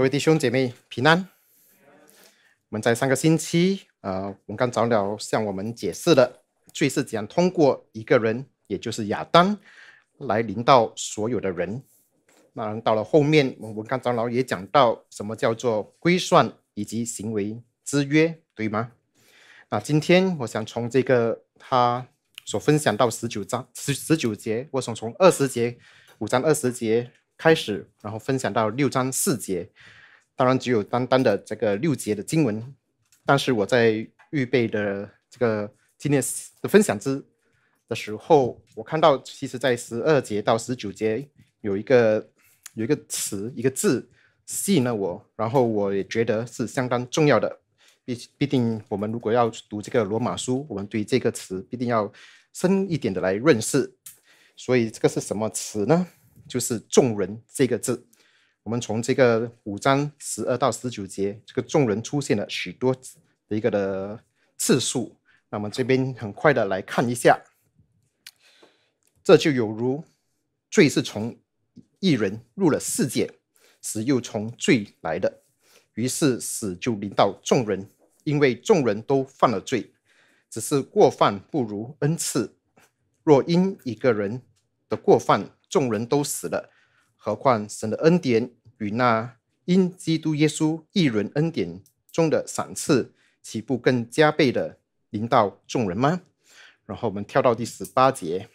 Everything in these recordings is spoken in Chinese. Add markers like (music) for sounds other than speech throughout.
各位弟兄姐妹平安。我们在上个星期，呃，我们刚长老向我们解释了罪是怎样通过一个人，也就是亚当，来临到所有的人。那到了后面，我们刚长老也讲到什么叫做规算以及行为之约，对吗？那今天我想从这个他所分享到十九章十十九节，我想从二十节五章二十节。开始，然后分享到六章四节，当然只有单单的这个六节的经文。但是我在预备的这个今天的分享之的时候，我看到其实，在十二节到十九节有一个有一个词一个字吸引了我，然后我也觉得是相当重要的。必必定，我们如果要读这个罗马书，我们对这个词必定要深一点的来认识。所以，这个是什么词呢？就是众人这个字，我们从这个五章十二到十九节，这个众人出现了许多的一个的次数。那么这边很快的来看一下，这就有如罪是从一人入了世界，死又从罪来的，于是死就临到众人，因为众人都犯了罪，只是过犯不如恩赐。若因一个人的过犯。众人都死了，何况神的恩典与那因基督耶稣一人恩典中的赏赐，岂不更加倍的临到众人吗？然后我们跳到第十八节。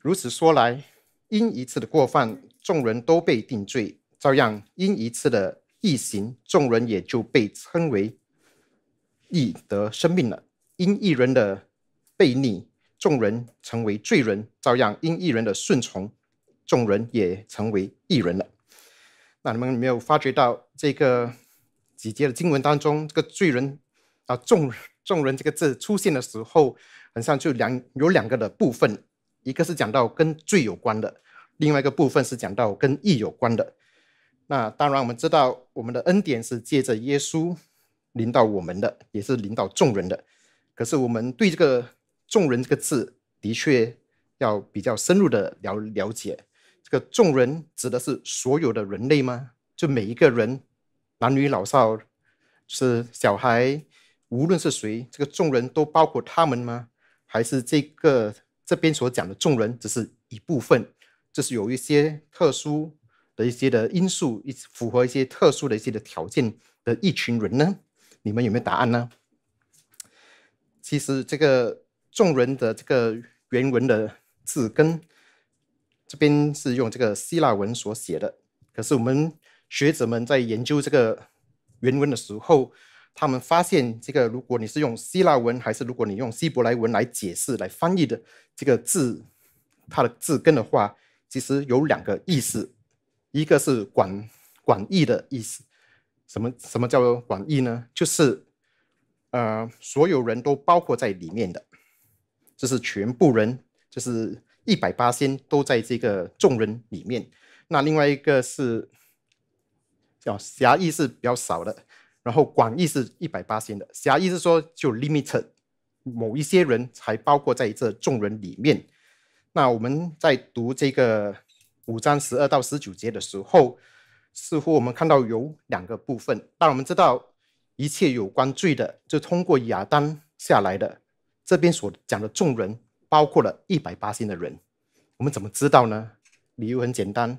如此说来，因一次的过犯，众人都被定罪；，照样因一次的异行，众人也就被称为。易得生命了，因一人的悖逆，众人成为罪人；照样因一人的顺从，众人也成为义人了。那你们有没有发觉到这个几节的经文当中，这个罪人啊，众众人这个字出现的时候，好像就两有两个的部分，一个是讲到跟罪有关的，另外一个部分是讲到跟义有关的。那当然，我们知道我们的恩典是借着耶稣。领导我们的，也是领导众人的。可是我们对这个“众人”这个字，的确要比较深入的了了解。这个“众人”指的是所有的人类吗？就每一个人，男女老少，是小孩，无论是谁，这个“众人”都包括他们吗？还是这个这边所讲的“众人”只是一部分？就是有一些特殊的一些的因素，一符合一些特殊的一些的条件的一群人呢？你们有没有答案呢？其实这个众人的这个原文的字根，这边是用这个希腊文所写的。可是我们学者们在研究这个原文的时候，他们发现，这个如果你是用希腊文，还是如果你用希伯来文来解释、来翻译的这个字，它的字根的话，其实有两个意思，一个是“广广义”的意思。什么什么叫做广义呢？就是，呃，所有人都包括在里面的，就是全部人，就是一百八仙都在这个众人里面。那另外一个是叫狭义是比较少的，然后广义是一百八仙的。狭义是说就 limited 某一些人才包括在这众人里面。那我们在读这个五章十二到十九节的时候。似乎我们看到有两个部分，当我们知道一切有关罪的，就通过亚当下来的这边所讲的众人，包括了一百八千的人，我们怎么知道呢？理由很简单，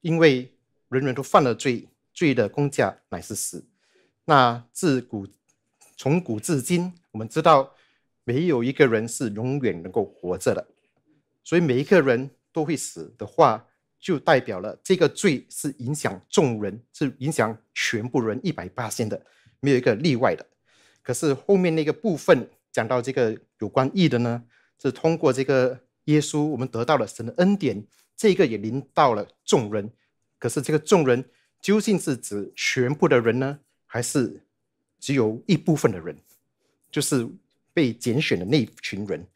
因为人人都犯了罪，罪的工价乃是死。那自古从古至今，我们知道没有一个人是永远能够活着的，所以每一个人都会死的话。就代表了这个罪是影响众人，是影响全部人一百八千的，没有一个例外的。可是后面那个部分讲到这个有关义的呢，是通过这个耶稣，我们得到了神的恩典，这个也临到了众人。可是这个众人究竟是指全部的人呢，还是只有一部分的人，就是被拣选的那一群人？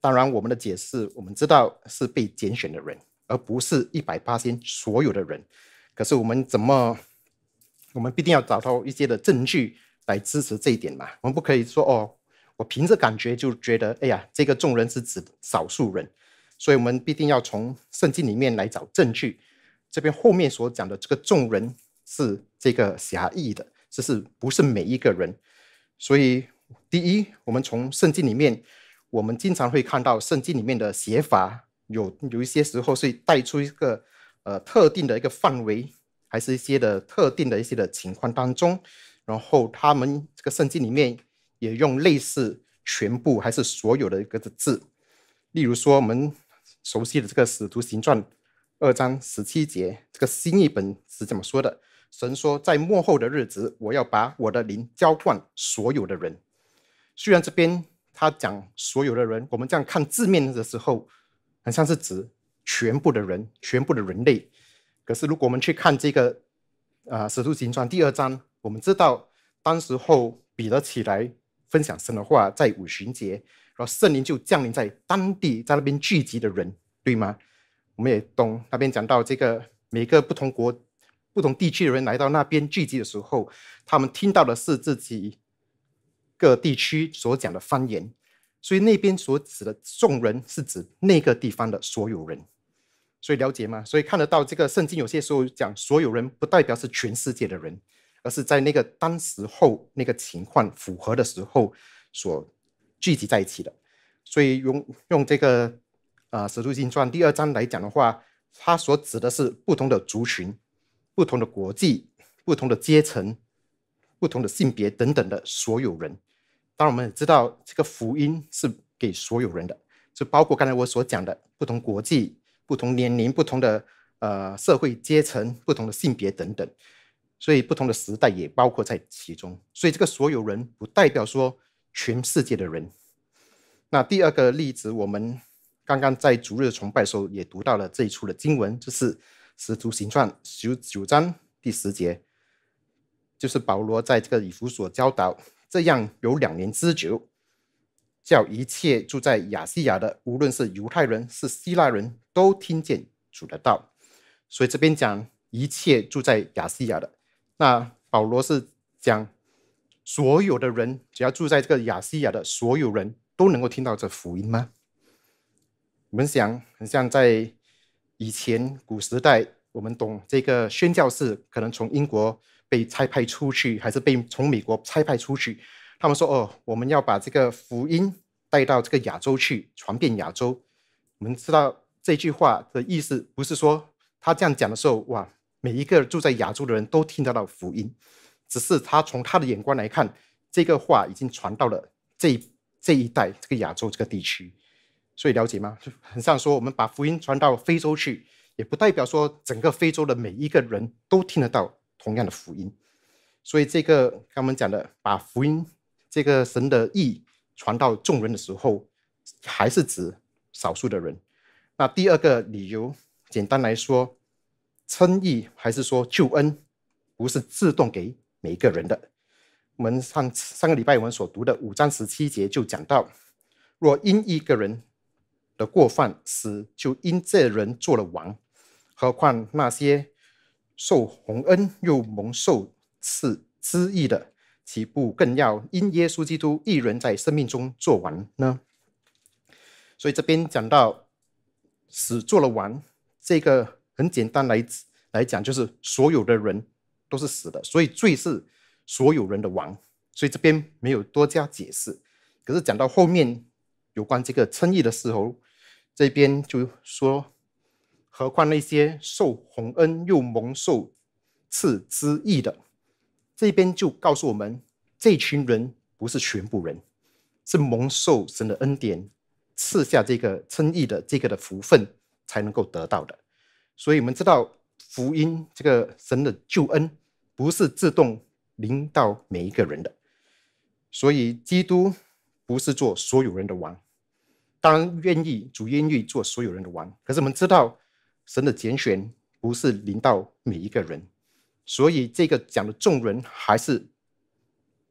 当然，我们的解释我们知道是被拣选的人。而不是一百八千所有的人，可是我们怎么，我们必定要找到一些的证据来支持这一点嘛？我们不可以说哦，我凭着感觉就觉得，哎呀，这个众人是指少数人，所以我们必定要从圣经里面来找证据。这边后面所讲的这个众人是这个狭义的，这是不是每一个人？所以，第一，我们从圣经里面，我们经常会看到圣经里面的写法。有有一些时候是带出一个呃特定的一个范围，还是一些的特定的一些的情况当中，然后他们这个圣经里面也用类似全部还是所有的一个字，例如说我们熟悉的这个《使徒行传》二章十七节，这个新译本是怎么说的？神说，在末后的日子，我要把我的灵浇灌所有的人。虽然这边他讲所有的人，我们这样看字面的时候。好像是指全部的人，全部的人类。可是如果我们去看这个啊《使徒行传》第二章，我们知道当时候比得起来分享神的话，在五旬节，然后圣灵就降临在当地，在那边聚集的人，对吗？我们也懂那边讲到这个每个不同国、不同地区的人来到那边聚集的时候，他们听到的是自己各地区所讲的方言。所以那边所指的众人是指那个地方的所有人，所以了解吗？所以看得到这个圣经有些时候讲所有人，不代表是全世界的人，而是在那个当时候那个情况符合的时候所聚集在一起的。所以用用这个啊《使徒行传》第二章来讲的话，它所指的是不同的族群、不同的国际、不同的阶层、不同的性别等等的所有人。当然，我们也知道这个福音是给所有人的，就包括刚才我所讲的不同国际、不同年龄、不同的呃社会阶层、不同的性别等等，所以不同的时代也包括在其中。所以这个所有人不代表说全世界的人。那第二个例子，我们刚刚在逐日崇拜时候也读到了这一处的经文，就是《使徒行传》十九章第十节，就是保罗在这个以弗所教导。这样有两年之久，叫一切住在亚细亚的，无论是犹太人是希腊人，都听见主的道。所以这边讲一切住在亚细亚的，那保罗是讲所有的人，只要住在这个亚细亚的所有人都能够听到这福音吗？我们想很像在以前古时代，我们懂这个宣教士可能从英国。被差派出去，还是被从美国差派出去？他们说：“哦，我们要把这个福音带到这个亚洲去，传遍亚洲。”我们知道这句话的意思，不是说他这样讲的时候，哇，每一个住在亚洲的人都听得到福音。只是他从他的眼光来看，这个话已经传到了这这一带这个亚洲这个地区。所以了解吗？很像说我们把福音传到非洲去，也不代表说整个非洲的每一个人都听得到。同样的福音，所以这个，刚我们讲的，把福音这个神的意传到众人的时候，还是指少数的人。那第二个理由，简单来说，称义还是说救恩，不是自动给每一个人的。我们上上个礼拜我们所读的五章十七节就讲到，若因一个人的过犯死，就因这人做了王，何况那些？受洪恩又蒙受赐之意的，岂不更要因耶稣基督一人在生命中做完呢？所以这边讲到死做了完，这个很简单来来讲，就是所有的人都是死的，所以罪是所有人的王，所以这边没有多加解释。可是讲到后面有关这个称义的时候，这边就说。何况那些受洪恩又蒙受赐之义的，这边就告诉我们，这群人不是全部人，是蒙受神的恩典赐下这个称义的这个的福分才能够得到的。所以我们知道，福音这个神的救恩不是自动临到每一个人的，所以基督不是做所有人的王。当然愿意主愿意做所有人的王，可是我们知道。神的拣选不是临到每一个人，所以这个讲的众人还是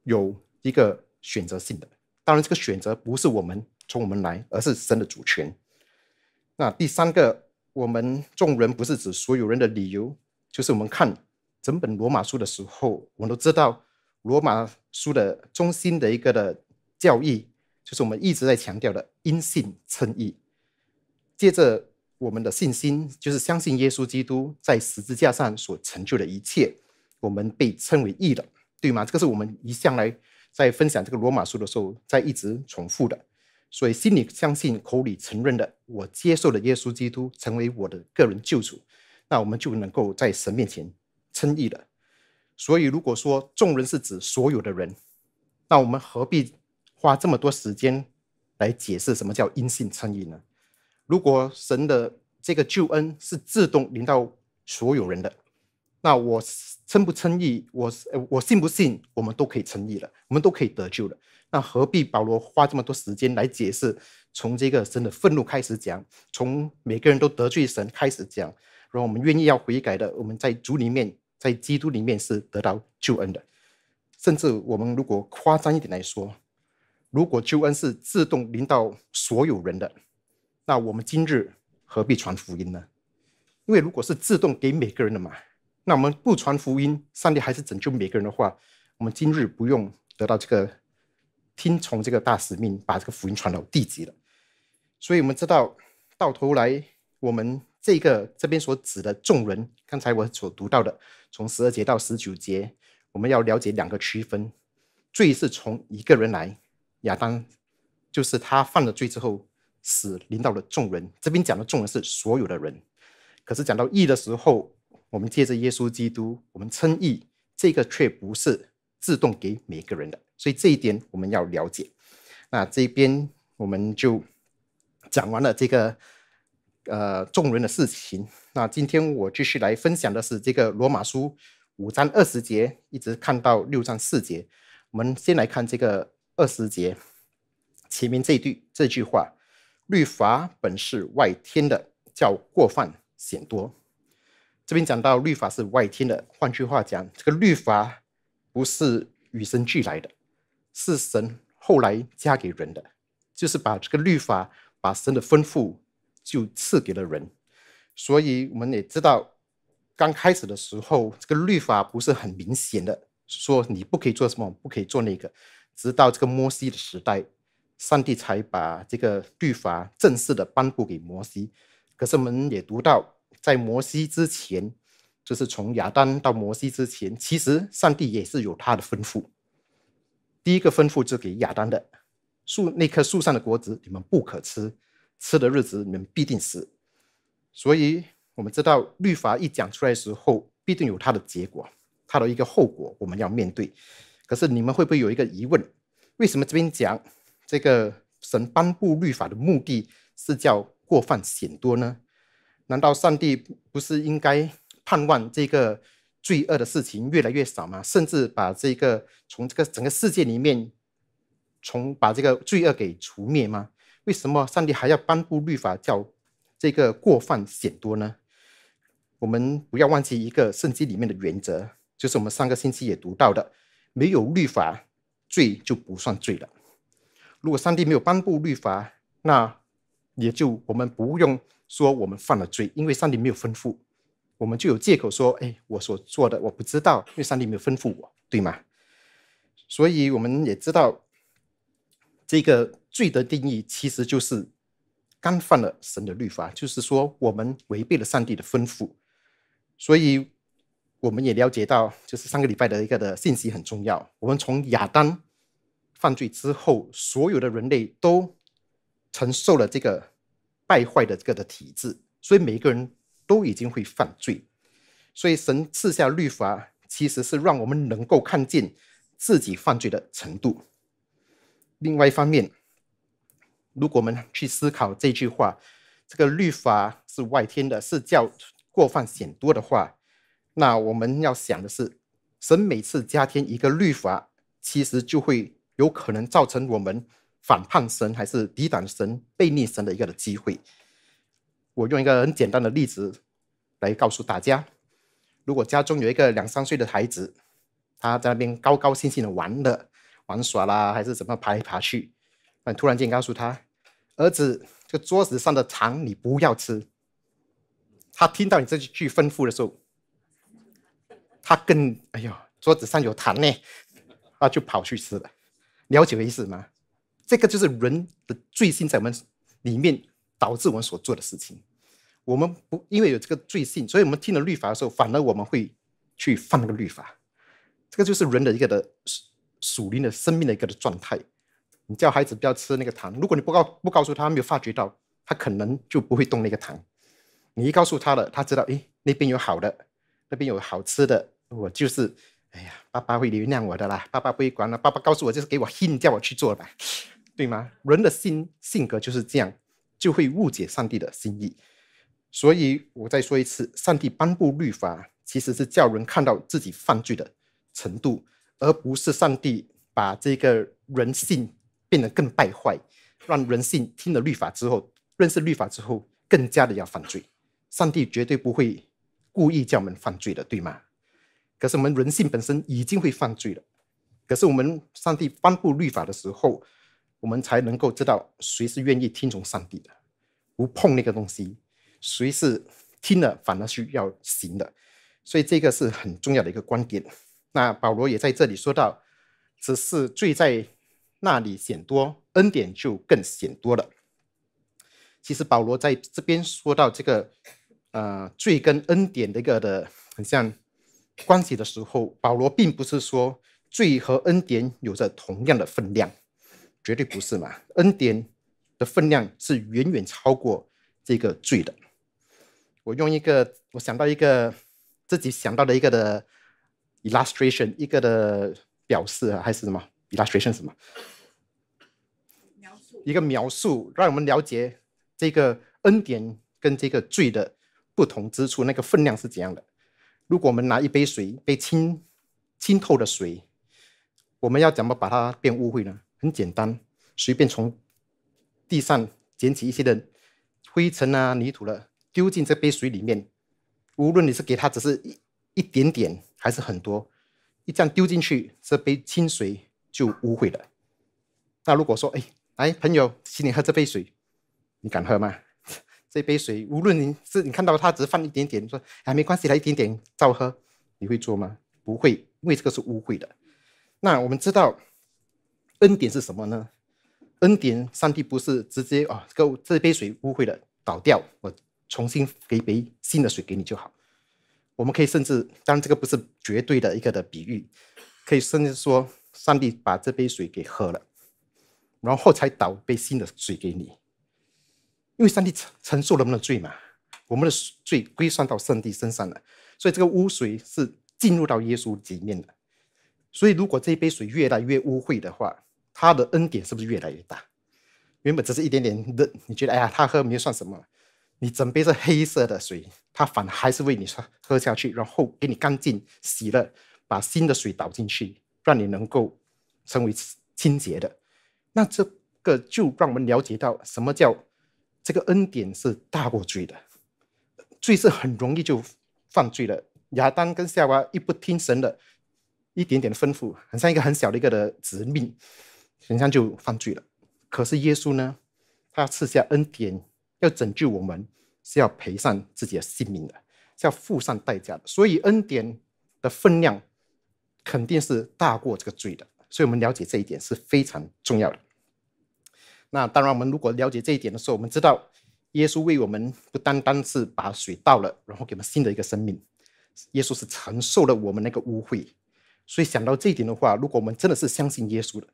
有一个选择性的。当然，这个选择不是我们从我们来，而是神的主权。那第三个，我们众人不是指所有人的理由，就是我们看整本罗马书的时候，我们都知道罗马书的中心的一个的教义，就是我们一直在强调的因信称义。接着。我们的信心就是相信耶稣基督在十字架上所成就的一切，我们被称为义的，对吗？这个是我们一向来在分享这个罗马书的时候在一直重复的。所以心里相信，口里承认的，我接受了耶稣基督成为我的个人救主，那我们就能够在神面前称义的。所以如果说众人是指所有的人，那我们何必花这么多时间来解释什么叫因信称义呢？如果神的这个救恩是自动临到所有人的，那我称不称义，我我信不信，我们都可以称义了，我们都可以得救了。那何必保罗花这么多时间来解释？从这个神的愤怒开始讲，从每个人都得罪神开始讲，然后我们愿意要悔改的，我们在主里面，在基督里面是得到救恩的。甚至我们如果夸张一点来说，如果救恩是自动临到所有人的。那我们今日何必传福音呢？因为如果是自动给每个人的嘛，那我们不传福音，上帝还是拯救每个人的话，我们今日不用得到这个听从这个大使命，把这个福音传到地级了。所以，我们知道，到头来我们这个这边所指的众人，刚才我所读到的，从十二节到十九节，我们要了解两个区分：罪是从一个人来，亚当，就是他犯了罪之后。死临到了众人。这边讲的众人是所有的人，可是讲到义的时候，我们借着耶稣基督，我们称义，这个却不是自动给每个人的，所以这一点我们要了解。那这边我们就讲完了这个呃众人的事情。那今天我继续来分享的是这个罗马书五章二十节，一直看到六章四节。我们先来看这个二十节前面这一句这句话。律法本是外天的，叫过犯显多。这边讲到律法是外天的，换句话讲，这个律法不是与生俱来的，是神后来加给人的，就是把这个律法，把神的吩咐就赐给了人。所以我们也知道，刚开始的时候，这个律法不是很明显的，说你不可以做什么，不可以做那个，直到这个摩西的时代。上帝才把这个律法正式的颁布给摩西。可是我们也读到，在摩西之前，就是从亚当到摩西之前，其实上帝也是有他的吩咐。第一个吩咐就给亚当的：“树那棵树上的果子你们不可吃，吃的日子你们必定死。”所以，我们知道律法一讲出来的时候，必定有它的结果，它的一个后果我们要面对。可是你们会不会有一个疑问？为什么这边讲？这个神颁布律法的目的是叫过犯显多呢？难道上帝不是应该盼望这个罪恶的事情越来越少吗？甚至把这个从这个整个世界里面，从把这个罪恶给除灭吗？为什么上帝还要颁布律法叫这个过犯显多呢？我们不要忘记一个圣经里面的原则，就是我们上个星期也读到的，没有律法，罪就不算罪了。如果上帝没有颁布律法，那也就我们不用说我们犯了罪，因为上帝没有吩咐，我们就有借口说：哎，我所做的我不知道，因为上帝没有吩咐我，对吗？所以我们也知道，这个罪的定义其实就是干犯了神的律法，就是说我们违背了上帝的吩咐。所以我们也了解到，就是上个礼拜的一个的信息很重要，我们从亚当。犯罪之后，所有的人类都承受了这个败坏的这个的体制，所以每个人都已经会犯罪。所以神赐下律法，其实是让我们能够看见自己犯罪的程度。另外一方面，如果我们去思考这句话，这个律法是外天的，是叫过犯显多的话，那我们要想的是，神每次加添一个律法，其实就会。有可能造成我们反叛神，还是抵挡神、背逆神的一个的机会。我用一个很简单的例子来告诉大家：如果家中有一个两三岁的孩子，他在那边高高兴兴的玩的、玩耍啦，还是怎么爬来爬去，那突然间告诉他，儿子，这桌子上的糖你不要吃。他听到你这句吩咐的时候，他更哎呦，桌子上有糖呢，他就跑去吃了。了解意思吗？这个就是人的罪性在我们里面导致我们所做的事情。我们不因为有这个罪性，所以我们听了律法的时候，反而我们会去犯那个律法。这个就是人的一个的属灵的生命的一个的状态。你叫孩子不要吃那个糖，如果你不告不告诉他没有发觉到，他可能就不会动那个糖。你一告诉他了，他知道，哎，那边有好的，那边有好吃的，我就是。哎呀，爸爸会原谅我的啦，爸爸不会管了。爸爸告诉我，就是给我 hint，叫我去做吧，对吗？人的心性格就是这样，就会误解上帝的心意。所以我再说一次，上帝颁布律法，其实是叫人看到自己犯罪的程度，而不是上帝把这个人性变得更败坏，让人性听了律法之后，认识律法之后，更加的要犯罪。上帝绝对不会故意叫我们犯罪的，对吗？可是我们人性本身已经会犯罪了，可是我们上帝颁布律法的时候，我们才能够知道谁是愿意听从上帝的，不碰那个东西，谁是听了反而是要行的，所以这个是很重要的一个观点。那保罗也在这里说到，只是罪在那里显多，恩典就更显多了。其实保罗在这边说到这个，呃，罪跟恩典的一个的很像。关系的时候，保罗并不是说罪和恩典有着同样的分量，绝对不是嘛。恩典的分量是远远超过这个罪的。我用一个，我想到一个自己想到的一个的 illustration，一个的表示啊，还是什么 illustration 什么？一个描述，让我们了解这个恩典跟这个罪的不同之处，那个分量是怎样的。如果我们拿一杯水，杯清清透的水，我们要怎么把它变污秽呢？很简单，随便从地上捡起一些的灰尘啊、泥土了，丢进这杯水里面。无论你是给它只是一一点点，还是很多，一这样丢进去，这杯清水就污秽了。那如果说，哎，来朋友，请你喝这杯水，你敢喝吗？这杯水，无论你是你看到它只放一点点，你说哎没关系，来一点点照喝，你会做吗？不会，因为这个是污秽的。那我们知道恩典是什么呢？恩典，上帝不是直接啊，够这杯水污秽了倒掉，我重新给杯新的水给你就好。我们可以甚至，当然这个不是绝对的一个的比喻，可以甚至说，上帝把这杯水给喝了，然后才倒杯新的水给你。因为上帝承承受了我们的罪嘛，我们的罪归算到上帝身上了，所以这个污水是进入到耶稣里面的。所以如果这一杯水越来越污秽的话，他的恩典是不是越来越大？原本只是一点点的，你觉得哎呀，他喝没有算什么？你整杯是黑色的水，他反还是为你喝下去，然后给你干净洗了，把新的水倒进去，让你能够成为清洁的。那这个就让我们了解到什么叫？这个恩典是大过罪的，罪是很容易就犯罪了。亚当跟夏娃一不听神的一点点吩咐，很像一个很小的一个的指令，很像就犯罪了。可是耶稣呢，他赐下恩典，要拯救我们，是要赔上自己的性命的，是要付上代价的。所以恩典的分量肯定是大过这个罪的。所以我们了解这一点是非常重要的。那当然，我们如果了解这一点的时候，我们知道耶稣为我们不单单是把水倒了，然后给我们新的一个生命。耶稣是承受了我们那个污秽，所以想到这一点的话，如果我们真的是相信耶稣的，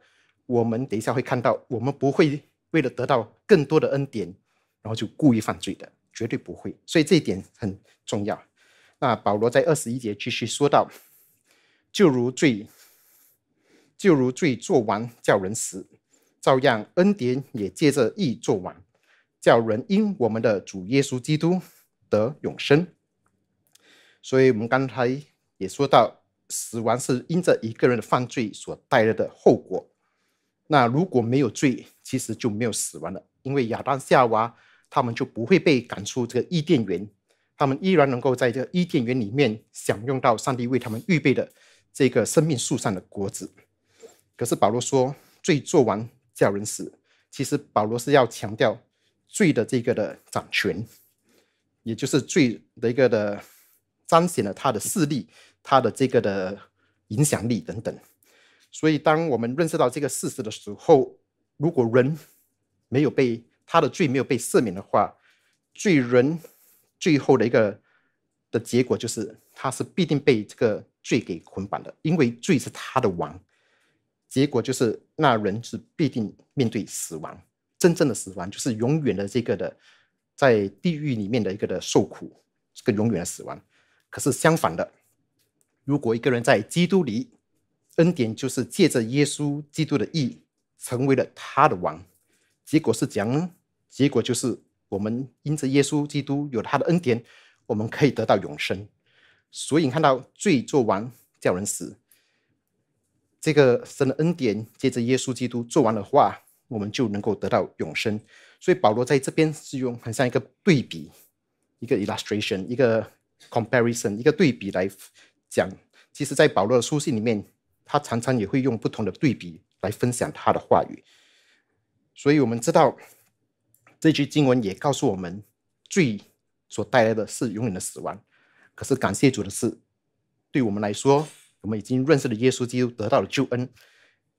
我们等一下会看到，我们不会为了得到更多的恩典，然后就故意犯罪的，绝对不会。所以这一点很重要。那保罗在二十一节继续说到：“就如罪，就如罪做完叫人死。”照样恩典也借着义做完，叫人因我们的主耶稣基督得永生。所以，我们刚才也说到，死亡是因着一个人的犯罪所带来的后果。那如果没有罪，其实就没有死亡了，因为亚当、夏娃他们就不会被赶出这个伊甸园，他们依然能够在这个伊甸园里面享用到上帝为他们预备的这个生命树上的果子。可是保罗说，罪做完。叫人死，其实保罗是要强调罪的这个的掌权，也就是罪的一个的彰显了他的势力、他的这个的影响力等等。所以，当我们认识到这个事实的时候，如果人没有被他的罪没有被赦免的话，罪人最后的一个的结果就是他是必定被这个罪给捆绑的，因为罪是他的王。结果就是那人是必定面对死亡，真正的死亡就是永远的这个的，在地狱里面的一个的受苦这个永远的死亡。可是相反的，如果一个人在基督里，恩典就是借着耶稣基督的义，成为了他的王。结果是怎样呢？结果就是我们因着耶稣基督有了他的恩典，我们可以得到永生。所以看到罪作王叫人死。这个神的恩典，借着耶稣基督做完的话，我们就能够得到永生。所以保罗在这边是用很像一个对比、一个 illustration、一个 comparison、一个对比来讲。其实，在保罗的书信里面，他常常也会用不同的对比来分享他的话语。所以我们知道，这句经文也告诉我们，罪所带来的是永远的死亡。可是感谢主的是，对我们来说。我们已经认识了耶稣基督，得到了救恩。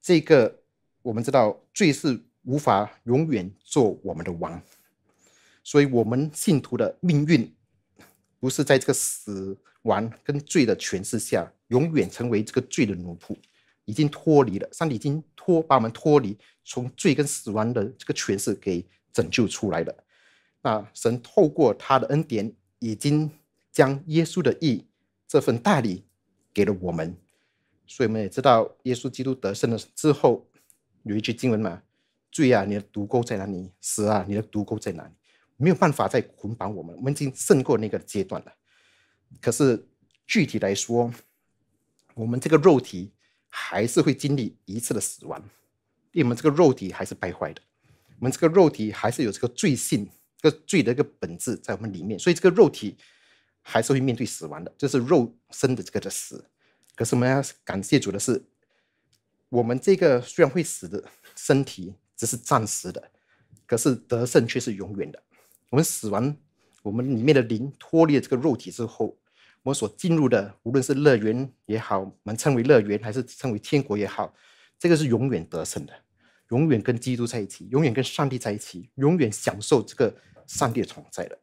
这个我们知道，罪是无法永远做我们的王，所以，我们信徒的命运不是在这个死亡跟罪的诠释下永远成为这个罪的奴仆，已经脱离了。上帝已经脱，把我们脱离从罪跟死亡的这个诠释给拯救出来了。那神透过他的恩典，已经将耶稣的义这份大礼。给了我们，所以我们也知道，耶稣基督得胜了之后，有一句经文嘛：“罪啊，你的毒钩在哪里？死啊，你的毒钩在哪里？没有办法再捆绑我们，我们已经胜过那个阶段了。可是具体来说，我们这个肉体还是会经历一次的死亡，因为我们这个肉体还是败坏的，我们这个肉体还是有这个罪性，这个罪的一个本质在我们里面，所以这个肉体。”还是会面对死亡的，就是肉身的这个的死。可是我们要感谢主的是，我们这个虽然会死的身体只是暂时的，可是得胜却是永远的。我们死亡，我们里面的灵脱离了这个肉体之后，我们所进入的，无论是乐园也好，我们称为乐园，还是称为天国也好，这个是永远得胜的，永远跟基督在一起，永远跟上帝在一起，永远享受这个上帝的同在的。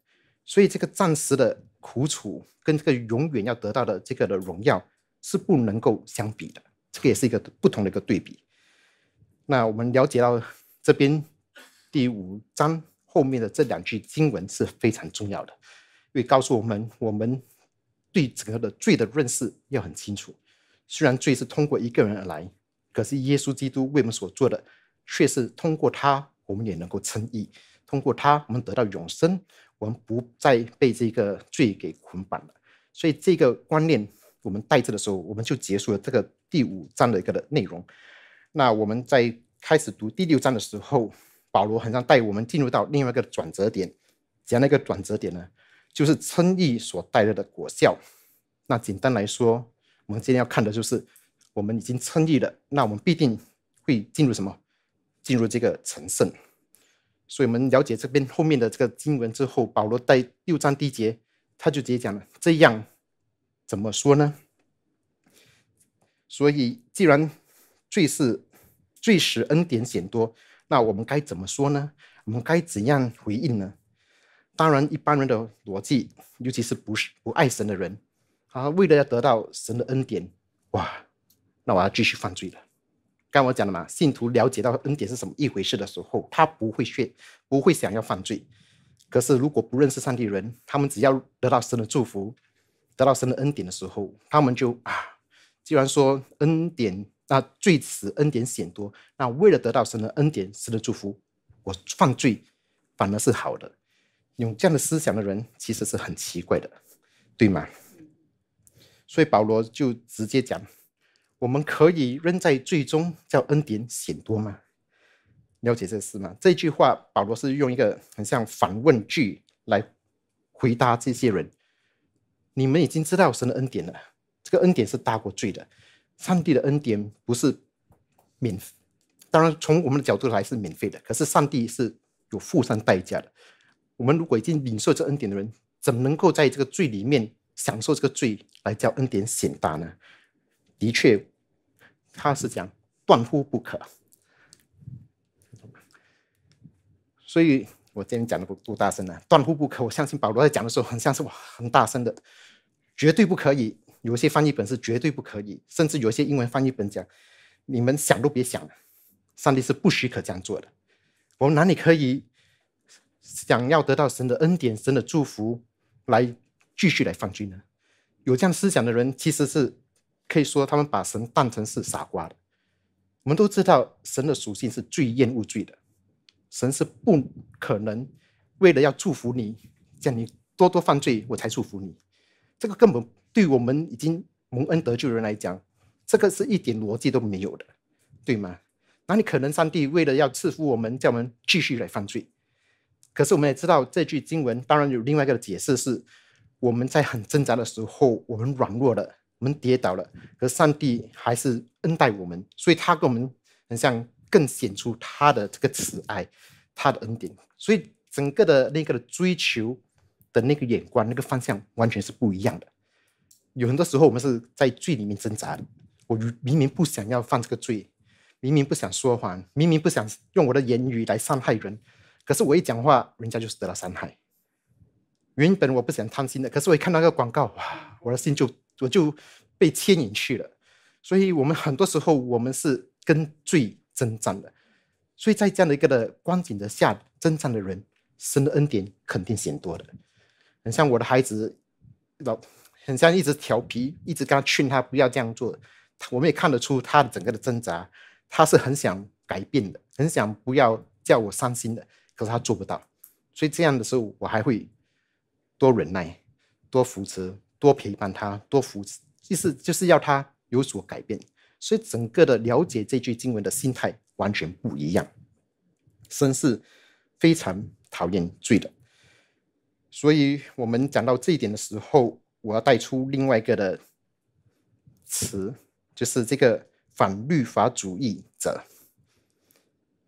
所以这个暂时的苦楚，跟这个永远要得到的这个的荣耀，是不能够相比的。这个也是一个不同的一个对比。那我们了解到这边第五章后面的这两句经文是非常重要的，因为告诉我们，我们对整个的罪的认识要很清楚。虽然罪是通过一个人而来，可是耶稣基督为我们所做的，却是通过他，我们也能够称义，通过他，我们得到永生。我们不再被这个罪给捆绑了，所以这个观念我们带着的时候，我们就结束了这个第五章的一个的内容。那我们在开始读第六章的时候，保罗很像带我们进入到另外一个转折点。讲那个转折点呢，就是称义所带来的果效。那简单来说，我们今天要看的就是我们已经称义了，那我们必定会进入什么？进入这个成圣。所以我们了解这边后面的这个经文之后，保罗在六章第一节他就直接讲了：这样怎么说呢？所以既然罪是罪使恩典显多，那我们该怎么说呢？我们该怎样回应呢？当然，一般人的逻辑，尤其是不是不爱神的人，啊，为了要得到神的恩典，哇，那我要继续犯罪了。刚我讲了嘛，信徒了解到恩典是什么一回事的时候，他不会炫，不会想要犯罪。可是如果不认识上帝人，他们只要得到神的祝福，得到神的恩典的时候，他们就啊，既然说恩典那罪死，恩典显多，那为了得到神的恩典、神的祝福，我犯罪反而是好的。有这样的思想的人，其实是很奇怪的，对吗？所以保罗就直接讲。我们可以扔在最中叫恩典显多吗？了解这事吗？这句话保罗是用一个很像反问句来回答这些人：你们已经知道神的恩典了，这个恩典是大过罪的。上帝的恩典不是免，当然从我们的角度来是免费的，可是上帝是有付上代价的。我们如果已经领受这恩典的人，怎么能够在这个罪里面享受这个罪来叫恩典显大呢？的确。他是讲断乎不可，所以我今天讲的不不大声了。断乎不可，我相信保罗在讲的时候，很像是哇，很大声的，绝对不可以。有些翻译本是绝对不可以，甚至有些英文翻译本讲，你们想都别想上帝是不许可这样做的。我们哪里可以想要得到神的恩典、神的祝福来继续来犯罪呢？有这样思想的人，其实是。可以说，他们把神当成是傻瓜的。我们都知道，神的属性是最厌恶罪的。神是不可能为了要祝福你，叫你多多犯罪，我才祝福你。这个根本对我们已经蒙恩得救的人来讲，这个是一点逻辑都没有的，对吗？哪里可能上帝为了要赐福我们，叫我们继续来犯罪。可是我们也知道，这句经文当然有另外一个解释，是我们在很挣扎的时候，我们软弱了。我们跌倒了，可上帝还是恩待我们，所以他跟我们很像，更显出他的这个慈爱，他的恩典。所以整个的那个的追求的那个眼光、那个方向，完全是不一样的。有很多时候，我们是在罪里面挣扎。我明明不想要犯这个罪，明明不想说谎，明明不想用我的言语来伤害人，可是我一讲话，人家就是得了伤害。原本我不想贪心的，可是我一看到那个广告，哇，我的心就。我就被牵引去了，所以我们很多时候我们是跟罪征战的，所以在这样的一个的光景的下，征战的人生的恩典肯定显多的。很像我的孩子，老很像一直调皮，一直跟他劝他不要这样做，我们也看得出他的整个的挣扎，他是很想改变的，很想不要叫我伤心的，可是他做不到。所以这样的时候，我还会多忍耐，多扶持。多陪伴他，多扶持，就是就是要他有所改变。所以整个的了解这句经文的心态完全不一样。绅是非常讨厌罪的，所以我们讲到这一点的时候，我要带出另外一个的词，就是这个反律法主义者。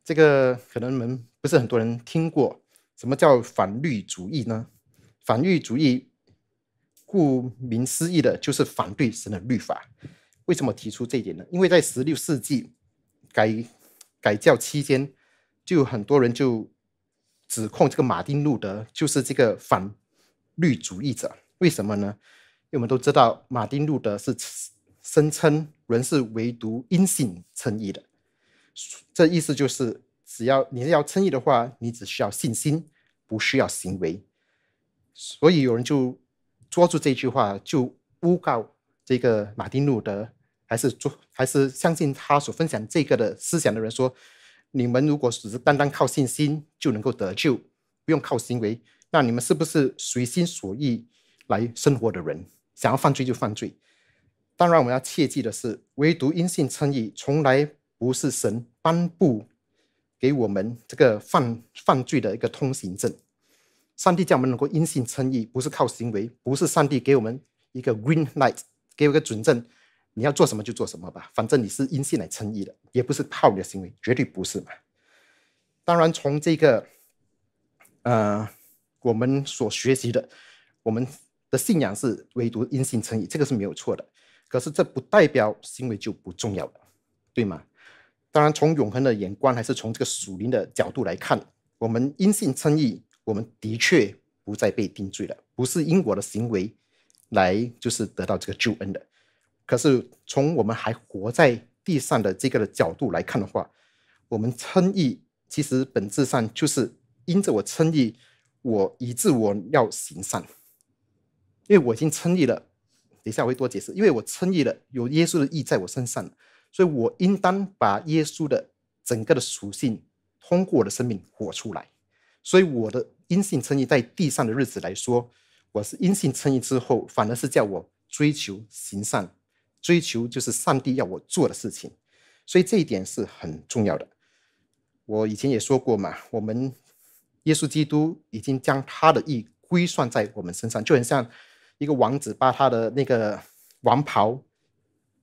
这个可能我们不是很多人听过，什么叫反律主义呢？反律主义。顾名思义的，就是反对神的律法。为什么提出这一点呢？因为在十六世纪改改教期间，就有很多人就指控这个马丁·路德就是这个反律主义者。为什么呢？因为我们都知道，马丁·路德是声称人是唯独因信称义的。这意思就是，只要你要称义的话，你只需要信心，不需要行为。所以有人就。抓住这句话就诬告这个马丁路德，还是做还是相信他所分享这个的思想的人说，你们如果只是单单靠信心就能够得救，不用靠行为，那你们是不是随心所欲来生活的人？想要犯罪就犯罪。当然，我们要切记的是，唯独因信称义从来不是神颁布给我们这个犯犯罪的一个通行证。上帝叫我们能够因信称义，不是靠行为，不是上帝给我们一个 green light，给我个准证，你要做什么就做什么吧，反正你是因信来称义的，也不是靠你的行为，绝对不是嘛。当然，从这个，呃，我们所学习的，我们的信仰是唯独因信称义，这个是没有错的。可是这不代表行为就不重要了，对吗？当然，从永恒的眼光，还是从这个属灵的角度来看，我们因信称义。我们的确不再被定罪了，不是因果的行为来就是得到这个救恩的。可是从我们还活在地上的这个的角度来看的话，我们称义其实本质上就是因着我称义，我以致我要行善，因为我已经称义了。等一下我会多解释，因为我称义了，有耶稣的义在我身上，所以我应当把耶稣的整个的属性通过我的生命活出来。所以我的。阴性称义在地上的日子来说，我是阴性称义之后，反而是叫我追求行善，追求就是上帝要我做的事情，所以这一点是很重要的。我以前也说过嘛，我们耶稣基督已经将他的意归算在我们身上，就很像一个王子把他的那个王袍，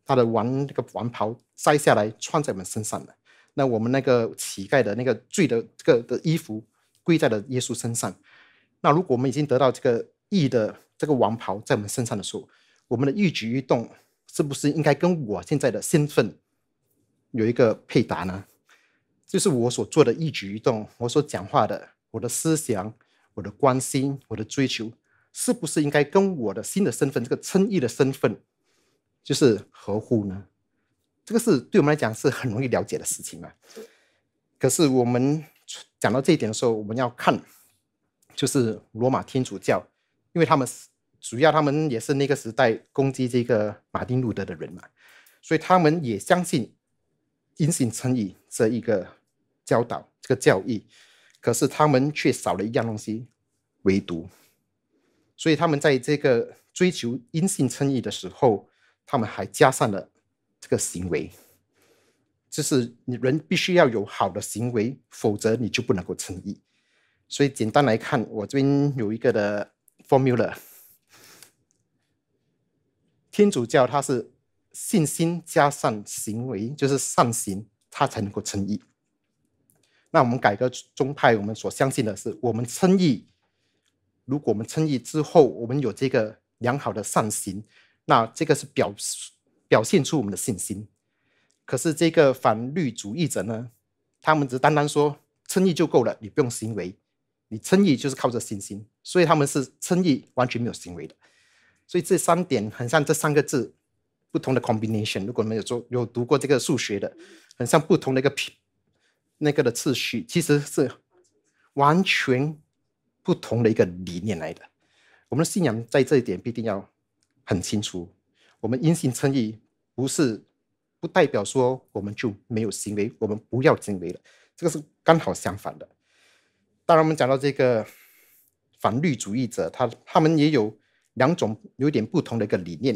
他的王那个王袍摘下来穿在我们身上了。那我们那个乞丐的那个罪的这个的衣服。归在了耶稣身上。那如果我们已经得到这个义的这个王袍在我们身上的时候，我们的一举一动是不是应该跟我现在的身份有一个配搭呢？就是我所做的一举一动，我所讲话的，我的思想，我的关心，我的追求，是不是应该跟我的新的身份这个称义的身份就是合乎呢？这个是对我们来讲是很容易了解的事情嘛。可是我们。讲到这一点的时候，我们要看，就是罗马天主教，因为他们主要他们也是那个时代攻击这个马丁路德的人嘛，所以他们也相信因信称义这一个教导这个教义，可是他们却少了一样东西，唯独，所以他们在这个追求因信称义的时候，他们还加上了这个行为。就是你人必须要有好的行为，否则你就不能够称义。所以简单来看，我这边有一个的 formula。天主教它是信心加上行为，就是善行，它才能够称义。那我们改革宗派，我们所相信的是，我们称义，如果我们称义之后，我们有这个良好的善行，那这个是表表现出我们的信心。可是这个反律主义者呢，他们只单单说称义就够了，你不用行为，你称义就是靠着信心，所以他们是称义完全没有行为的。所以这三点很像这三个字不同的 combination。如果没有做有读过这个数学的，很像不同的一个品那个的次序，其实是完全不同的一个理念来的。我们的信仰在这一点必定要很清楚，我们因信称义不是。不代表说我们就没有行为，我们不要行为了，这个是刚好相反的。当然，我们讲到这个反律主义者，他他们也有两种有点不同的一个理念。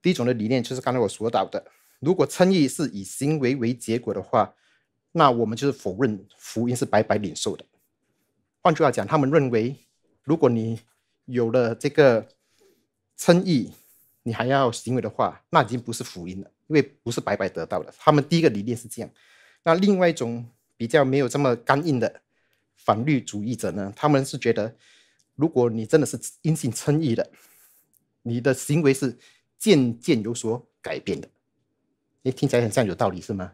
第一种的理念就是刚才我说到的，如果称义是以行为为结果的话，那我们就是否认福音是白白领受的。换句话讲，他们认为，如果你有了这个称义，你还要行为的话，那已经不是福音了。因为不是白白得到的。他们第一个理念是这样。那另外一种比较没有这么刚硬的法律主义者呢，他们是觉得，如果你真的是因信称义的，你的行为是渐渐有所改变的。你听起来很像有道理是吗？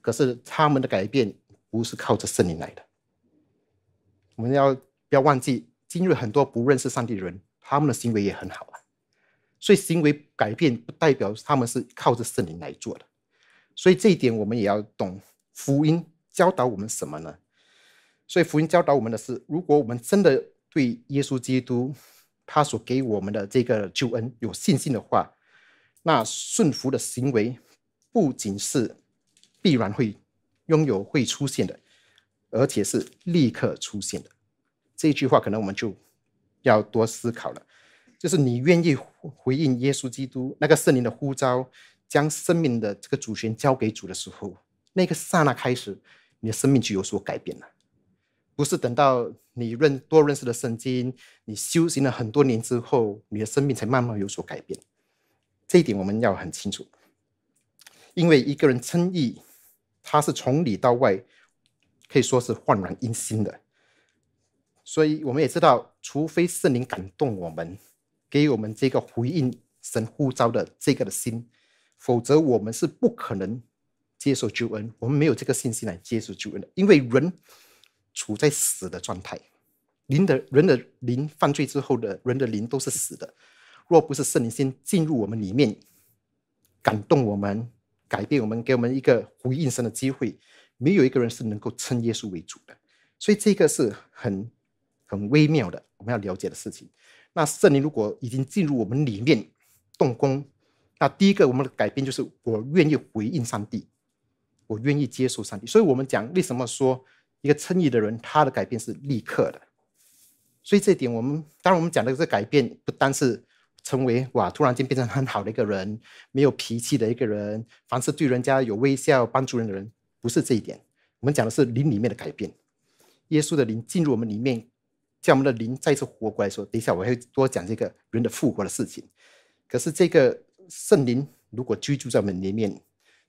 可是他们的改变不是靠着圣灵来的。我们要不要忘记，今日很多不认识上帝的人，他们的行为也很好。所以行为改变不代表他们是靠着圣灵来做的，所以这一点我们也要懂福音教导我们什么呢？所以福音教导我们的是，如果我们真的对耶稣基督他所给我们的这个救恩有信心的话，那顺服的行为不仅是必然会拥有会出现的，而且是立刻出现的。这句话可能我们就要多思考了，就是你愿意。回应耶稣基督那个圣灵的呼召，将生命的这个主权交给主的时候，那个刹那开始，你的生命就有所改变了。不是等到你认多认识了圣经，你修行了很多年之后，你的生命才慢慢有所改变。这一点我们要很清楚，因为一个人称义，他是从里到外，可以说是焕然一新的。所以我们也知道，除非圣灵感动我们。给我们这个回应神呼召的这个的心，否则我们是不可能接受救恩。我们没有这个信心来接受救恩的，因为人处在死的状态，人的人的灵犯罪之后的，人的灵都是死的。若不是圣灵先进入我们里面，感动我们，改变我们，给我们一个回应神的机会，没有一个人是能够称耶稣为主的。所以这个是很很微妙的，我们要了解的事情。那圣灵如果已经进入我们里面动工，那第一个我们的改变就是我愿意回应上帝，我愿意接受上帝。所以，我们讲为什么说一个称义的人，他的改变是立刻的。所以这一点，我们当然我们讲的个改变，不单是成为哇，突然间变成很好的一个人，没有脾气的一个人，凡是对人家有微笑帮助人的人，不是这一点。我们讲的是灵里面的改变，耶稣的灵进入我们里面。像我们的灵再次活过来，说：“等一下，我会多讲这个人的复活的事情。”可是，这个圣灵如果居住在我们里面，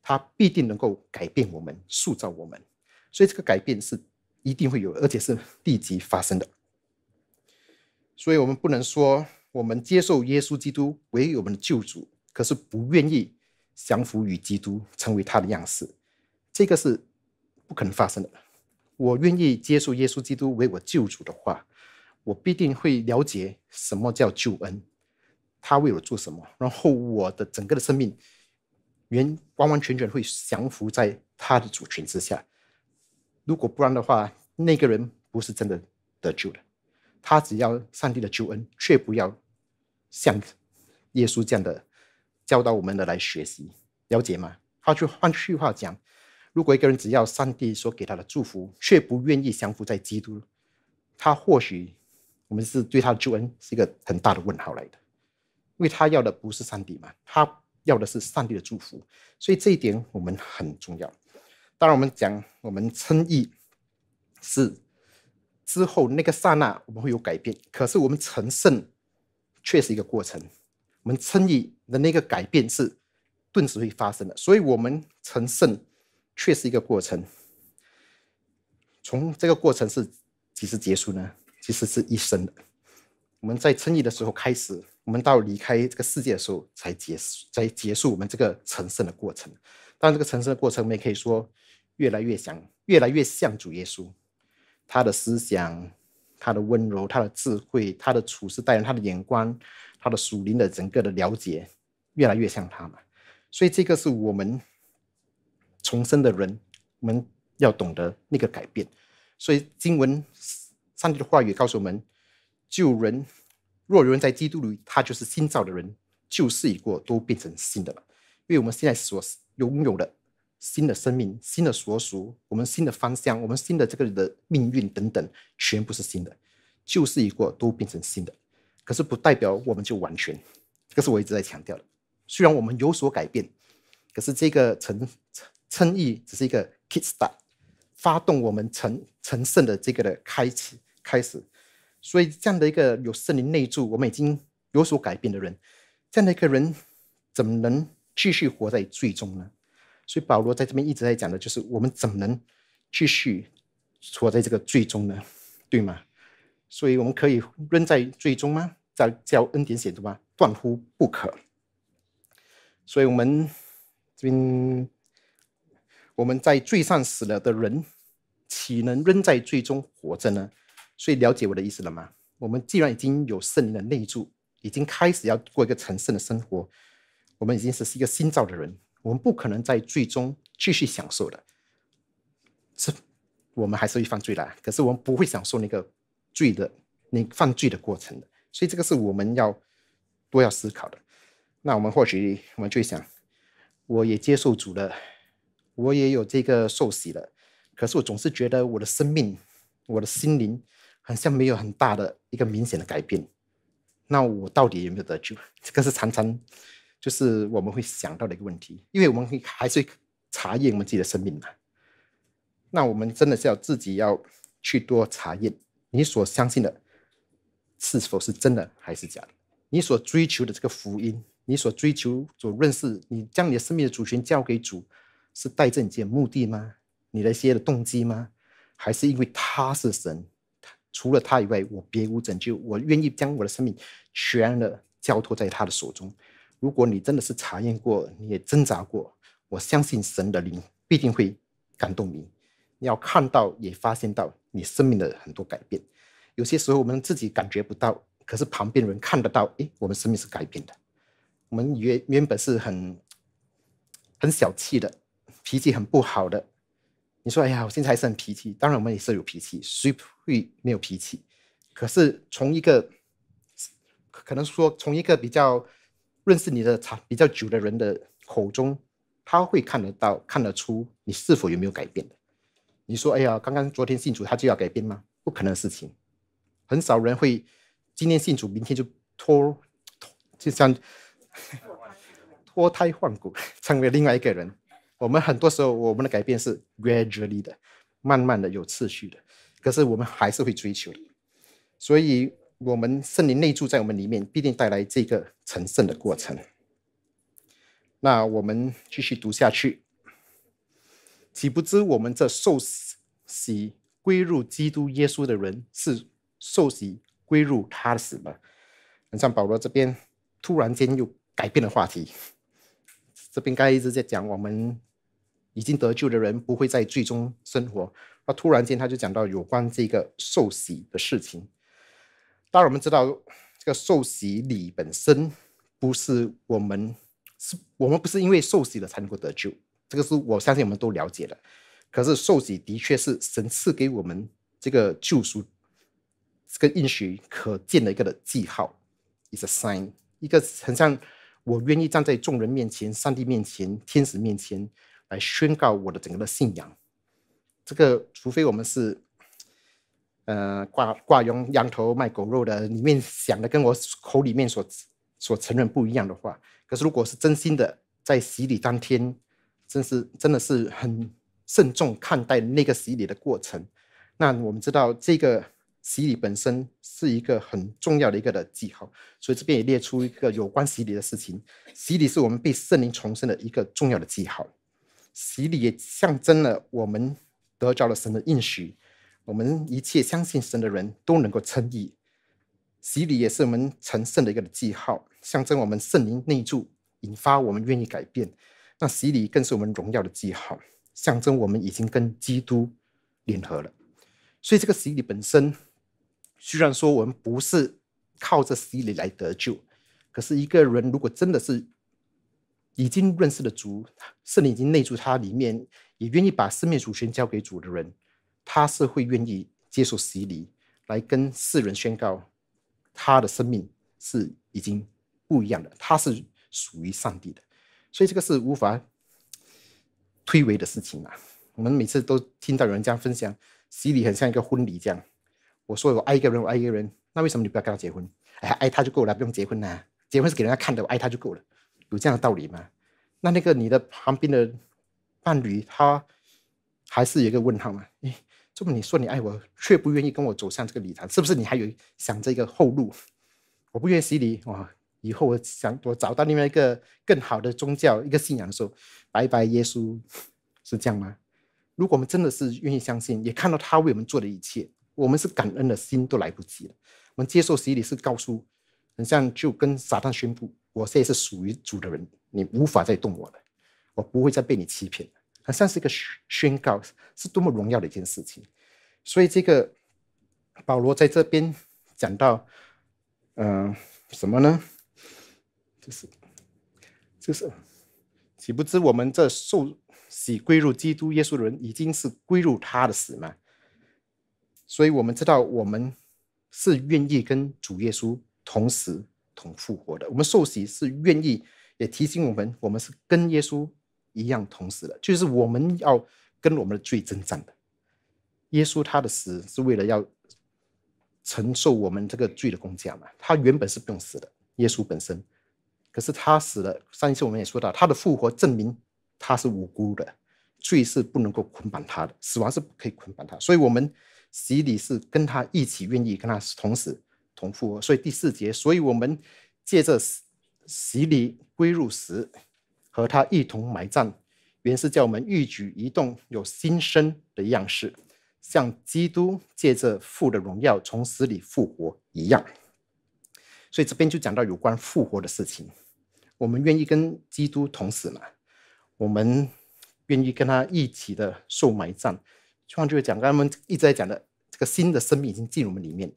他必定能够改变我们，塑造我们。所以，这个改变是一定会有，而且是立即发生的。所以，我们不能说我们接受耶稣基督为我们的救主，可是不愿意降服于基督，成为他的样式。这个是不可能发生的。我愿意接受耶稣基督为我救主的话。我必定会了解什么叫救恩，他为我做什么，然后我的整个的生命原完完全全会降服在他的主权之下。如果不然的话，那个人不是真的得救了。他只要上帝的救恩，却不要像耶稣这样的教导我们的来学习了解吗？他去换句话讲，如果一个人只要上帝所给他的祝福，却不愿意降服在基督，他或许。我们是对他救恩是一个很大的问号来的，因为他要的不是上帝嘛，他要的是上帝的祝福，所以这一点我们很重要。当然，我们讲我们称义是之后那个刹那我们会有改变，可是我们成圣却是一个过程。我们称义的那个改变是顿时会发生的，所以我们成圣却是一个过程。从这个过程是几时结束呢？其实是一生的。我们在称义的时候开始，我们到离开这个世界的时候才结束，才结束我们这个成圣的过程。但这个成圣的过程，我们也可以说，越来越像，越来越像主耶稣。他的思想，他的温柔，他的智慧，他的处事待人，他的眼光，他的属灵的整个的了解，越来越像他嘛。所以这个是我们重生的人，我们要懂得那个改变。所以经文。上帝的话语告诉我们：，救人，若有人在基督里，他就是新造的人。旧事已过，都变成新的了。因为我们现在所拥有的新的生命、新的所属、我们新的方向、我们新的这个人的命运等等，全部是新的。旧事已过，都变成新的。可是不代表我们就完全。这个是我一直在强调的。虽然我们有所改变，可是这个成诚意义只是一个 kick start，发动我们成成圣的这个的开启。开始，所以这样的一个有圣灵内住、我们已经有所改变的人，这样的一个人怎么能继续活在最终呢？所以保罗在这边一直在讲的就是：我们怎么能继续活在这个最终呢？对吗？所以我们可以扔在最终吗？在交恩典显的吗？断乎不可。所以，我们这边我们在罪上死了的人，岂能扔在最终活着呢？所以了解我的意思了吗？我们既然已经有圣灵的内住，已经开始要过一个成圣的生活，我们已经是一个新造的人，我们不可能在最终继续享受的，是，我们还是会犯罪的，可是我们不会享受那个罪的那犯罪的过程的。所以这个是我们要多要思考的。那我们或许我们就想，我也接受主了，我也有这个受洗了，可是我总是觉得我的生命，我的心灵。好像没有很大的一个明显的改变，那我到底有没有得救？这个是常常就是我们会想到的一个问题，因为我们还是查验我们自己的生命嘛。那我们真的是要自己要去多查验，你所相信的是否是真的还是假的？你所追求的这个福音，你所追求、所认识，你将你的生命的主权交给主，是带着你自己的目的吗？你的些的动机吗？还是因为他是神？除了他以外，我别无拯救。我愿意将我的生命全了交托在他的手中。如果你真的是查验过，你也挣扎过，我相信神的灵必定会感动你，要看到也发现到你生命的很多改变。有些时候我们自己感觉不到，可是旁边人看得到。诶，我们生命是改变的。我们原原本是很很小气的，脾气很不好的。你说：“哎呀，我现在还是很脾气。当然，我们也是有脾气，谁会没有脾气？可是从一个可能说，从一个比较认识你的长比较久的人的口中，他会看得到、看得出你是否有没有改变的。你说：‘哎呀，刚刚昨天信主，他就要改变吗？’不可能的事情，很少人会今天信主，明天就脱，就像 (laughs) 脱胎换骨，成为另外一个人。”我们很多时候，我们的改变是 gradually 的，慢慢的、有次序的。可是我们还是会追求的。所以，我们圣灵内住在我们里面，必定带来这个成圣的过程。那我们继续读下去，岂不知我们这受洗归入基督耶稣的人，是受洗归入他的死了。很像保罗这边突然间又改变了话题，这边该一直在讲我们。已经得救的人不会在最终生活。那突然间，他就讲到有关这个受洗的事情。当然，我们知道这个受洗礼本身不是我们是，我们不是因为受洗了才能够得救。这个是我相信我们都了解的。可是，受洗的确是神赐给我们这个救赎、这个应许可见的一个的记号，is a sign，一个很像我愿意站在众人面前、上帝面前、天使面前。来宣告我的整个的信仰，这个除非我们是，呃，挂挂羊羊头卖狗肉的，里面想的跟我口里面所所承认不一样的话，可是如果是真心的，在洗礼当天，真是真的是很慎重看待那个洗礼的过程。那我们知道，这个洗礼本身是一个很重要的一个的记号，所以这边也列出一个有关洗礼的事情。洗礼是我们被圣灵重生的一个重要的记号。洗礼也象征了我们得着了神的应许，我们一切相信神的人都能够称义。洗礼也是我们成圣的一个记号，象征我们圣灵内住，引发我们愿意改变。那洗礼更是我们荣耀的记号，象征我们已经跟基督联合了。所以这个洗礼本身，虽然说我们不是靠着洗礼来得救，可是一个人如果真的是。已经认识的主，是你已经内住他里面，也愿意把生命主权交给主的人，他是会愿意接受洗礼，来跟世人宣告他的生命是已经不一样的，他是属于上帝的，所以这个是无法推诿的事情啊。我们每次都听到有人这样分享洗礼很像一个婚礼这样，我说我爱一个人，我爱一个人，那为什么你不要跟他结婚？哎，爱他就够了，不用结婚呐，结婚是给人家看的，我爱他就够了。有这样的道理吗？那那个你的旁边的伴侣，他还是有一个问号吗？哎，这么你说你爱我，却不愿意跟我走向这个礼堂，是不是你还有想着一个后路？我不愿意洗礼，哇，以后我想我找到另外一个更好的宗教一个信仰的时候，拜拜耶稣，是这样吗？如果我们真的是愿意相信，也看到他为我们做的一切，我们是感恩的心都来不及了。我们接受洗礼是告诉，很像就跟撒旦宣布。我现在是属于主的人，你无法再动我了，我不会再被你欺骗了。很像是一个宣告，是多么荣耀的一件事情。所以这个保罗在这边讲到，嗯，什么呢？就是就是，岂不知我们这受洗归入基督耶稣的人，已经是归入他的死吗？所以我们知道，我们是愿意跟主耶稣同死。同复活的，我们受洗是愿意，也提醒我们，我们是跟耶稣一样同死的，就是我们要跟我们的罪征战的。耶稣他的死是为了要承受我们这个罪的工价嘛，他原本是不用死的，耶稣本身，可是他死了。上一次我们也说到，他的复活证明他是无辜的，罪是不能够捆绑他的，死亡是可以捆绑他，所以，我们洗礼是跟他一起愿意跟他同死。复活，所以第四节，所以我们借着洗礼归入时，和他一同埋葬，原是叫我们一举一动有新生的样式，像基督借着父的荣耀从死里复活一样。所以这边就讲到有关复活的事情，我们愿意跟基督同死嘛？我们愿意跟他一起的受埋葬。换句话讲刚才我们一直在讲的，这个新的生命已经进入我们里面。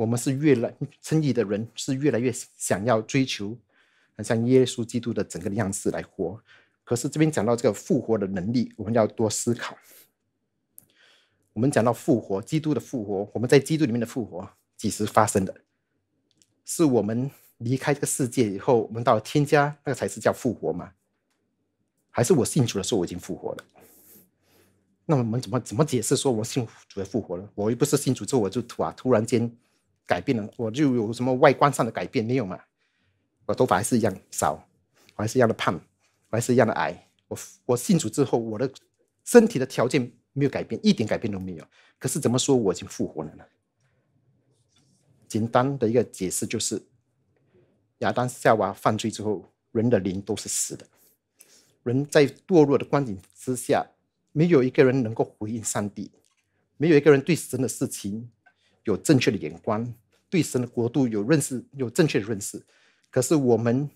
我们是越来城意的人，是越来越想要追求，很像耶稣基督的整个样式来活。可是这边讲到这个复活的能力，我们要多思考。我们讲到复活，基督的复活，我们在基督里面的复活，几时发生的？是我们离开这个世界以后，我们到天家，那个才是叫复活吗？还是我信主的时候，我已经复活了？那我们怎么怎么解释说，我信主的复活了？我又不是信主之后我就突然间。改变了，我就有什么外观上的改变没有嘛？我头发还是一样少，我还是一样的胖，我还是一样的矮。我我信主之后，我的身体的条件没有改变，一点改变都没有。可是怎么说我已经复活了呢？简单的一个解释就是，亚当夏娃犯罪之后，人的灵都是死的，人在堕落的光景之下，没有一个人能够回应上帝，没有一个人对神的事情。有正确的眼光，对神的国度有认识，有正确的认识。可是我们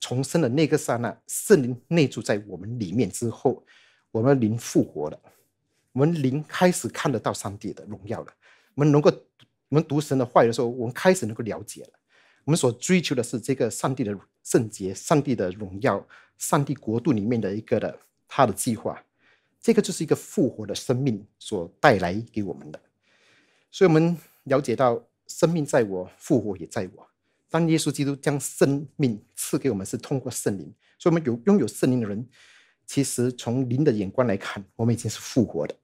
重生的那个刹那，圣灵内住在我们里面之后，我们灵复活了，我们灵开始看得到上帝的荣耀了。我们能够，我们读神的话语的时候，我们开始能够了解了。我们所追求的是这个上帝的圣洁、上帝的荣耀、上帝国度里面的一个的他的计划。这个就是一个复活的生命所带来给我们的。所以，我们了解到，生命在我，复活也在我。当耶稣基督将生命赐给我们，是通过圣灵。所以，我们有拥有圣灵的人，其实从灵的眼光来看，我们已经是复活的。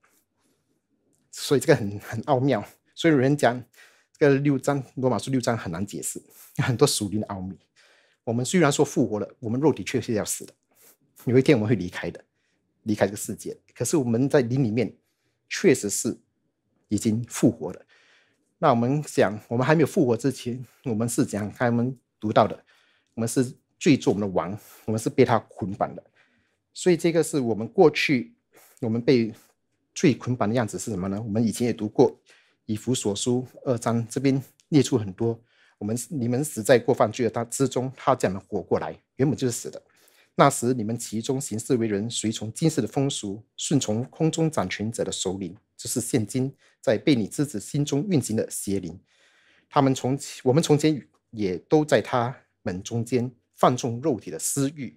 所以，这个很很奥妙。所以有人讲，这个六章罗马书六章很难解释，很多属灵的奥秘。我们虽然说复活了，我们肉体确实要死的，有一天我们会离开的，离开这个世界。可是我们在灵里面，确实是。已经复活了。那我们讲，我们还没有复活之前，我们是怎样？开门读到的，我们是罪作我们的王，我们是被他捆绑的。所以这个是我们过去，我们被最捆绑的样子是什么呢？我们以前也读过《以弗所书》二章这边列出很多，我们你们死在过犯罪的他之中，他怎样活过来？原本就是死的。那时你们其中行事为人，随从今世的风俗，顺从空中掌权者的首领，这是现今在被你之子心中运行的邪灵。他们从我们从前也都在他们中间放纵肉体的私欲，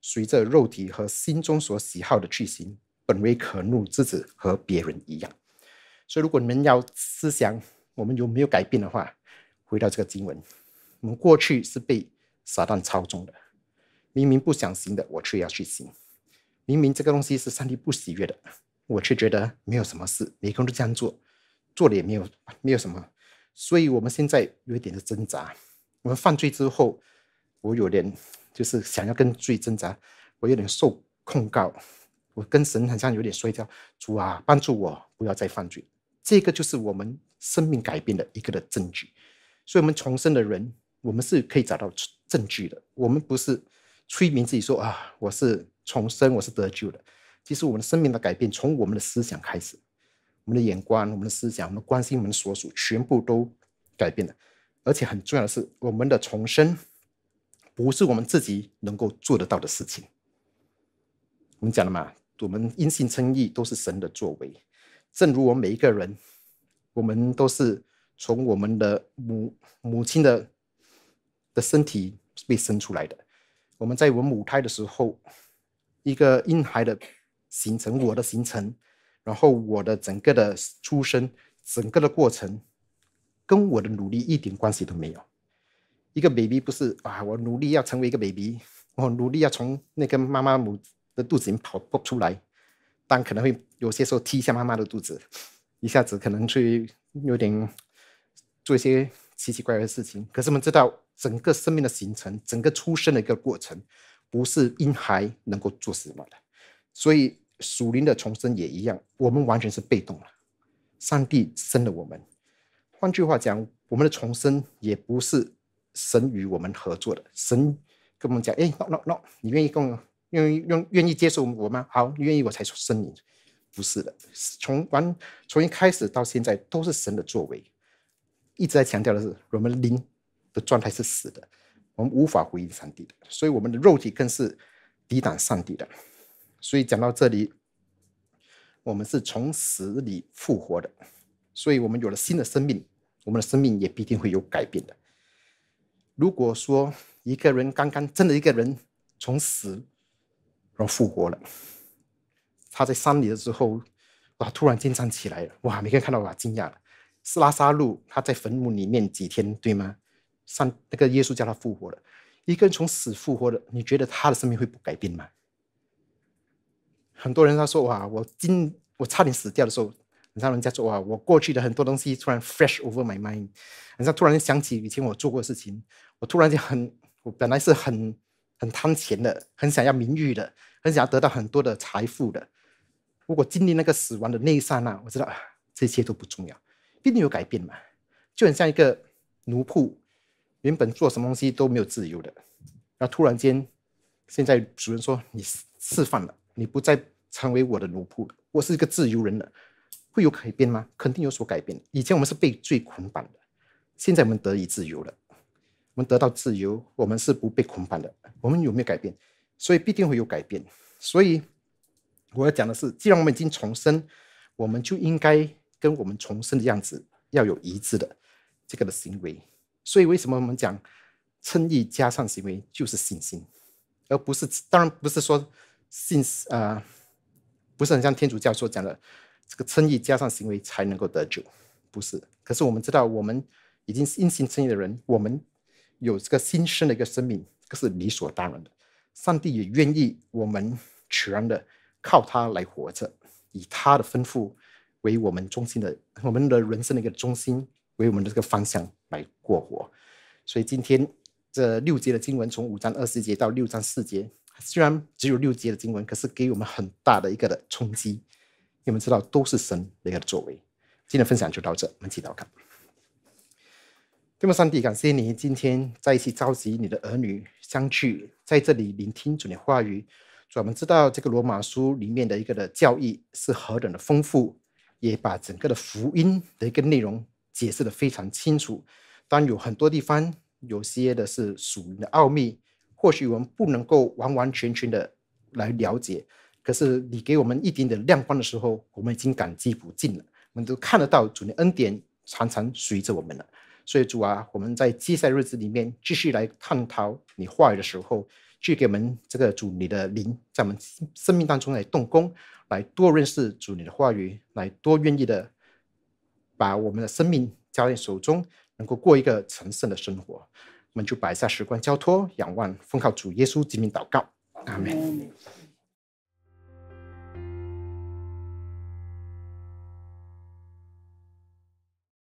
随着肉体和心中所喜好的去行，本为可怒之子和别人一样。所以，如果你们要思想我们有没有改变的话，回到这个经文，我们过去是被撒旦操纵的。明明不想行的，我却要去行；明明这个东西是上帝不喜悦的，我却觉得没有什么事，每人都这样做，做了也没有，没有什么。所以我们现在有一点的挣扎。我们犯罪之后，我有点就是想要跟罪挣扎，我有点受控告，我跟神好像有点说：“跤。主啊，帮助我不要再犯罪。”这个就是我们生命改变的一个的证据。所以，我们重生的人，我们是可以找到证据的。我们不是。催眠自己说：“啊，我是重生，我是得救的。”其实我们的生命的改变从我们的思想开始，我们的眼光、我们的思想、我们的关心、我们所属，全部都改变了。而且很重要的是，我们的重生不是我们自己能够做得到的事情。我们讲了嘛，我们因信称义都是神的作为。正如我们每一个人，我们都是从我们的母母亲的的身体被生出来的。我们在我母胎的时候，一个婴孩的形成，我的形成，然后我的整个的出生，整个的过程，跟我的努力一点关系都没有。一个 baby 不是啊，我努力要成为一个 baby，我努力要从那个妈妈母的肚子里面跑不出来，但可能会有些时候踢一下妈妈的肚子，一下子可能去有点做一些奇奇怪怪的事情。可是我们知道。整个生命的形成，整个出生的一个过程，不是婴孩能够做什么的。所以属灵的重生也一样，我们完全是被动了。上帝生了我们。换句话讲，我们的重生也不是神与我们合作的。神跟我们讲：“哎，no no no，你愿意跟我愿意愿愿意接受我吗？好，你愿意我才生你。”不是的，从完从一开始到现在都是神的作为。一直在强调的是我们灵。的状态是死的，我们无法回应上帝的，所以我们的肉体更是抵挡上帝的。所以讲到这里，我们是从死里复活的，所以我们有了新的生命，我们的生命也必定会有改变的。如果说一个人刚刚真的一个人从死然后复活了，他在山里的时候，哇！突然间站起来了，哇！你可以看到，哇惊讶了。是拉沙路，他在坟墓里面几天，对吗？上那个耶稣叫他复活了，一个人从死复活了，你觉得他的生命会不改变吗？很多人他说哇，我今我差点死掉的时候，你像人家说哇，我过去的很多东西突然 f r e s h over my mind，人像突然想起以前我做过的事情，我突然间很，我本来是很很贪钱的，很想要名誉的，很想要得到很多的财富的。如果经历那个死亡的那一刹那，我知道啊，这些都不重要，必定有改变嘛，就很像一个奴仆。原本做什么东西都没有自由的，那突然间，现在主人说你释放了，你不再成为我的奴仆了，我是一个自由人了，会有改变吗？肯定有所改变。以前我们是被罪捆绑的，现在我们得以自由了，我们得到自由，我们是不被捆绑的，我们有没有改变？所以必定会有改变。所以我要讲的是，既然我们已经重生，我们就应该跟我们重生的样子要有一致的这个的行为。所以，为什么我们讲，称义加上行为就是信心，而不是当然不是说信啊，不是很像天主教所讲的，这个称义加上行为才能够得救，不是。可是我们知道，我们已经因信称义的人，我们有这个新生的一个生命，这是理所当然的。上帝也愿意我们全的靠他来活着，以他的吩咐为我们中心的，我们的人生的一个中心，为我们的这个方向。来过活，所以今天这六节的经文，从五章二十四节到六章四节，虽然只有六节的经文，可是给我们很大的一个的冲击。你们知道，都是神的一个作为。今天分享就到这，我们一起祷告。天父上帝，感谢你今天在一起召集你的儿女相聚，在这里聆听主的话语。我们知道这个罗马书里面的一个的教义是何等的丰富，也把整个的福音的一个内容。解释的非常清楚，但有很多地方有些的是属灵的奥秘，或许我们不能够完完全全的来了解。可是你给我们一点点亮光的时候，我们已经感激不尽了。我们都看得到主的恩典常常随着我们了。所以主啊，我们在接下来日子里面继续来探讨你话语的时候，去给我们这个主你的灵在我们生命当中来动工，来多认识主你的话语，来多愿意的。把我们的生命交在手中，能够过一个神圣的生活，我们就摆下时光交托，仰望、奉靠主耶稣，及命祷告，阿门。